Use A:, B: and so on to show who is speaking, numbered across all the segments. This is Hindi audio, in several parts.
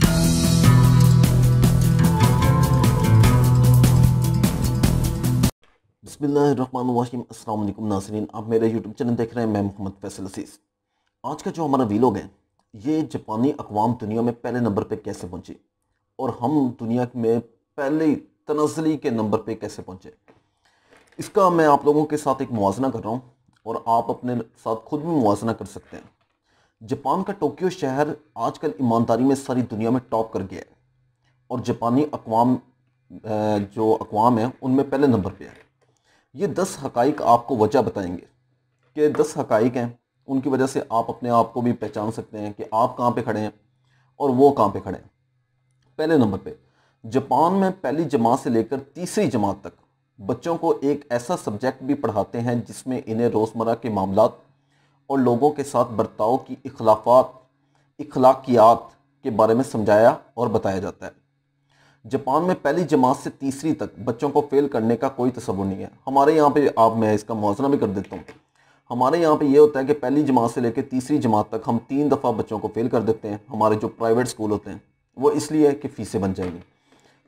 A: बसमिलीम अल्लाम नासरीन आप मेरा यूट्यूब चैनल देख रहे हैं मैं मोहम्मद फैसल असीस आज का जो हमारा वीलोग है ये जापानी अकवाम दुनिया में पहले नंबर पे कैसे पहुँचे और हम दुनिया में पहले तनजली के नंबर पे कैसे पहुँचे इसका मैं आप लोगों के साथ एक मुजना कर रहा हूँ और आप अपने साथ खुद भी मुजना कर सकते हैं जापान का टोक्यो शहर आजकल ईमानदारी में सारी दुनिया में टॉप कर गया है और जापानी अकवाम जो अकवाम है उनमें पहले नंबर पे है ये दस हकाइक आपको वजह बताएंगे कि दस हकाइक हैं उनकी वजह से आप अपने आप को भी पहचान सकते हैं कि आप कहाँ पे खड़े हैं और वो कहाँ पे खड़े हैं पहले नंबर पे जापान में पहली जमात से लेकर तीसरी जमात तक बच्चों को एक ऐसा सब्जेक्ट भी पढ़ाते हैं जिसमें इन्हें रोज़मर्रा के मामला और लोगों के साथ बर्ताव की अखलाफात अखलाकियात के बारे में समझाया और बताया जाता है जापान में पहली जमात से तीसरी तक बच्चों को फेल करने का कोई तस्वुर नहीं है हमारे यहाँ पे आप मैं इसका मुआजना भी कर देता हूँ हमारे यहाँ पे ये होता है कि पहली जमात से लेकर तीसरी जमात तक हम तीन दफ़ा बच्चों को फेल कर देते हैं हमारे जो प्राइवेट स्कूल होते हैं वो इसलिए है कि फ़ीसें बन जाएंगी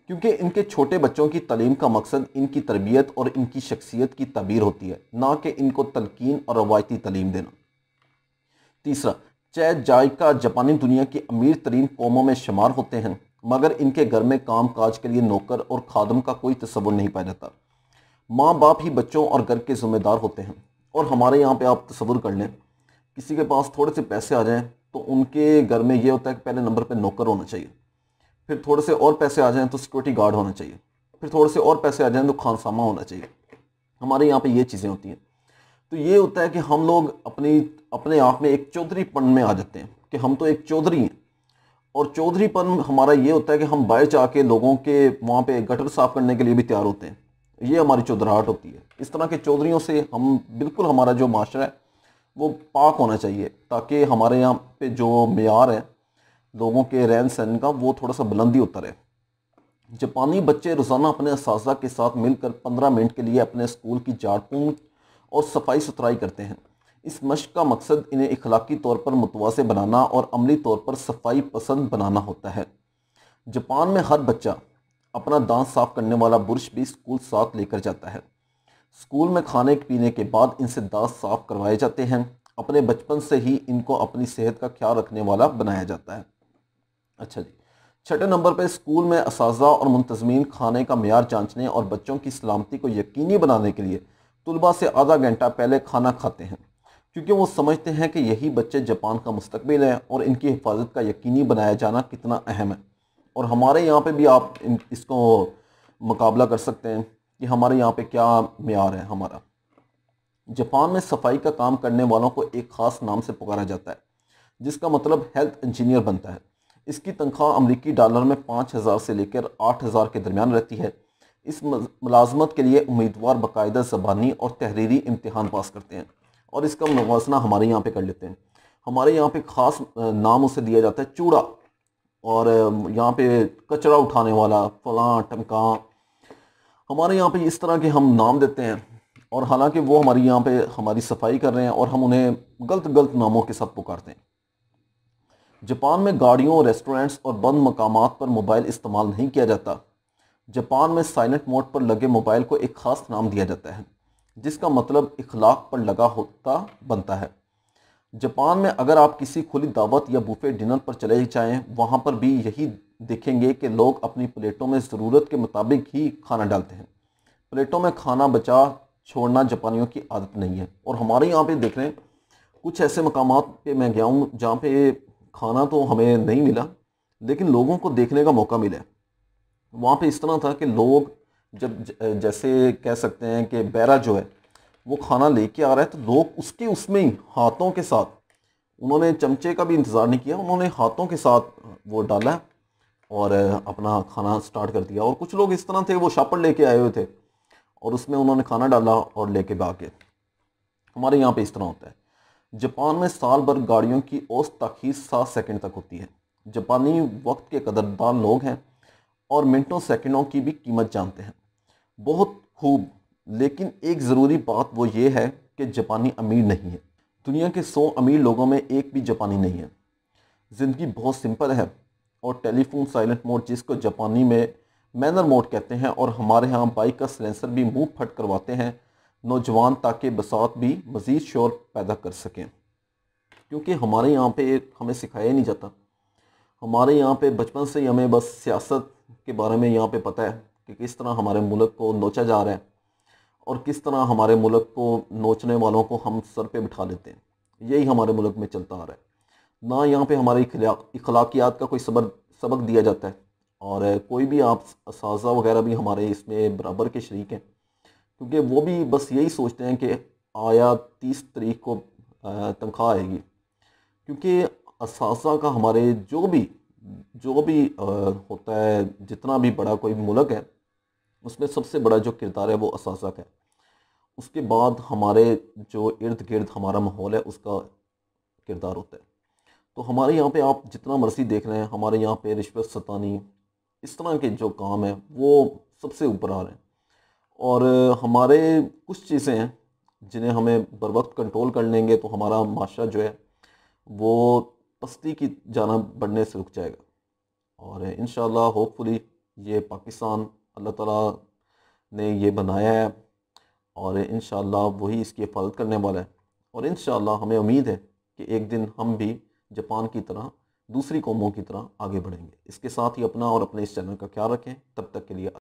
A: क्योंकि इनके छोटे बच्चों की तलीम का मकसद इनकी तरबियत और इनकी शख्सियत की तबीर होती है ना कि इनको तलकिन और रवायती तलीम देना तीसरा चै जायका जापानी दुनिया की अमीर तरीन कौमों में शुमार होते हैं मगर इनके घर में काम काज के लिए नौकर और खादम का कोई तस्वुर नहीं पाया जाता माँ बाप ही बच्चों और घर के ज़िम्मेदार होते हैं और हमारे यहाँ पे आप तस्वुर कर लें किसी के पास थोड़े से पैसे आ जाएँ तो उनके घर में ये होता है कि पहले नंबर पर नौकर होना चाहिए फिर थोड़े से और पैसे आ जाएँ तो सिक्योरिटी गार्ड होना चाहिए फिर थोड़े से और पैसे आ जाएँ तो खानसामा होना चाहिए हमारे यहाँ पर ये चीज़ें होती हैं तो ये होता है कि हम लोग अपनी अपने आप में एक चौधरीपन में आ जाते हैं कि हम तो एक चौधरी हैं और चौधरीपन हमारा ये होता है कि हम बाहर के लोगों के वहाँ पे गटर साफ़ करने के लिए भी तैयार होते हैं ये हमारी चौधराहट होती है इस तरह के चौधरीों से हम बिल्कुल हमारा जो माशरा है वो पाक होना चाहिए ताकि हमारे यहाँ पे जो मैार है लोगों के रहन सहन का वो थोड़ा सा बुलंदी होता रहे जापानी बच्चे रोज़ाना अपने इस के साथ मिलकर पंद्रह मिनट के लिए अपने स्कूल की जाट और सफाई सुथराई करते हैं इस मशक़ का मकसद इन्हें इखलाकी तौर पर मुतवाज़ बनाना और अमली तौर पर सफाई पसंद बनाना होता है जापान में हर बच्चा अपना दांत साफ करने वाला बुरश भी स्कूल साथ लेकर जाता है स्कूल में खाने पीने के बाद इनसे दांत साफ करवाए जाते हैं अपने बचपन से ही इनको अपनी सेहत का ख्याल रखने वाला बनाया जाता है अच्छा जी छठे नंबर पर स्कूल में इस और मुंतजमीन खाने का मैार जाँचने और बच्चों की सलामती को यकीनी बनाने के लिए तलबा से आधा घंटा पहले खाना खाते हैं क्योंकि वो समझते हैं कि यही बच्चे जापान का मुस्तबिल हैं और इनकी हिफाजत का यकीनी बनाया जाना कितना अहम है और हमारे यहाँ पे भी आप इन, इसको मुकाबला कर सकते हैं कि हमारे यहाँ पे क्या मैार है हमारा जापान में सफाई का काम करने वालों को एक ख़ास नाम से पुकारा जाता है जिसका मतलब हेल्थ इंजीनियर बनता है इसकी तनख्वाह अमरीकी डॉलर में पाँच हज़ार से लेकर आठ हज़ार के दरमियान रहती है इस मुलाजमत के लिए उम्मीदवार बाकायदा ज़बानी और तहरीरी इम्तहान पास करते हैं और इसका मुजना हमारे यहाँ पर कर लेते हैं हमारे यहाँ पर ख़ास नाम उसे दिया जाता है चूड़ा और यहाँ पर कचरा उठाने वाला फलां टमका हमारे यहाँ पर इस तरह के हम नाम देते हैं और हालांकि वो हमारे यहाँ पे हमारी सफाई कर रहे हैं और हम उन्हें गलत गलत नामों के साथ पुकारते हैं जापान में गाड़ियों रेस्टोरेंट्स और बंद मकाम पर मोबाइल इस्तेमाल नहीं किया जाता जापान में साइलेंट मोड पर लगे मोबाइल को एक ख़ास नाम दिया जाता है जिसका मतलब इखलाक पर लगा होता बनता है जापान में अगर आप किसी खुली दावत या बुफे डिनर पर चले जाएं वहाँ पर भी यही देखेंगे कि लोग अपनी प्लेटों में ज़रूरत के मुताबिक ही खाना डालते हैं प्लेटों में खाना बचा छोड़ना जापानियों की आदत नहीं है और हमारे यहाँ पे देख रहे हैं कुछ ऐसे मकाम पे मैं गया हूँ जहाँ पे खाना तो हमें नहीं मिला लेकिन लोगों को देखने का मौका मिला वहाँ पे इस तरह था कि लोग जब जैसे कह सकते हैं कि बैरा जो है वो खाना लेके आ रहा है तो लोग उसके उसमें ही हाथों के साथ उन्होंने चमचे का भी इंतज़ार नहीं किया उन्होंने हाथों के साथ वो डाला और अपना खाना स्टार्ट कर दिया और कुछ लोग इस तरह थे वो शापर लेके आए हुए थे और उसमें उन्होंने खाना डाला और लेके भागे हमारे यहाँ पे इस तरह होता है जापान में साल भर गाड़ियों की औसत तखीर सात सेकंड तक होती है जापानी वक्त के कदरदान लोग हैं और मिनटों सेकंडों की भी कीमत जानते हैं बहुत खूब लेकिन एक ज़रूरी बात वो ये है कि जापानी अमीर नहीं है दुनिया के सौ अमीर लोगों में एक भी जापानी नहीं है ज़िंदगी बहुत सिंपल है और टेलीफोन साइलेंट मोड जिसको जापानी में मैनर मोड कहते हैं और हमारे यहाँ बाइक का सिलेंसर भी मुंह फट करवाते हैं नौजवान ताकि बसात भी मज़ीद शोर पैदा कर सकें क्योंकि हमारे यहाँ पे हमें सिखाया ही नहीं जाता हमारे यहाँ पे बचपन से ही हमें बस सियासत के बारे में यहाँ पे पता है कि किस तरह हमारे मुल्क को नोचा जा रहा है और किस तरह हमारे मुल्क को नोचने वालों को हम सर पे बिठा लेते हैं यही हमारे मुल्क में चलता आ रहा है ना यहाँ पे हमारे इखलाकियात का कोई सबक सबक दिया जाता है और कोई भी आप इस वगैरह भी हमारे इसमें बराबर के शरीक हैं क्योंकि वो भी बस यही सोचते हैं कि आया तीस तरीक को तनख्वाह आएगी क्योंकि इस का हमारे जो भी जो भी होता है जितना भी बड़ा कोई मुल्क है उसमें सबसे बड़ा जो किरदार है वो इस है उसके बाद हमारे जो इर्द गिर्द हमारा माहौल है उसका किरदार होता है तो हमारे यहाँ पे आप जितना मर्जी देख रहे हैं हमारे यहाँ पे रिश्वत सतानी इस तरह के जो काम हैं वो सबसे ऊपर आ रहे हैं और हमारे कुछ चीज़ें हैं जिन्हें हमें बर वक्त कंट्रोल कर लेंगे तो हमारा माशा जो है वो पस्ती की जाना बढ़ने से रुक जाएगा और इन होपफुली ये पाकिस्तान अल्लाह ताला ने ये बनाया है और इन वही इसकी हिफाजत करने वाला है और इन हमें उम्मीद है कि एक दिन हम भी जापान की तरह दूसरी कौमों की तरह आगे बढ़ेंगे इसके साथ ही अपना और अपने इस चैनल का ख्याल रखें तब तक के लिए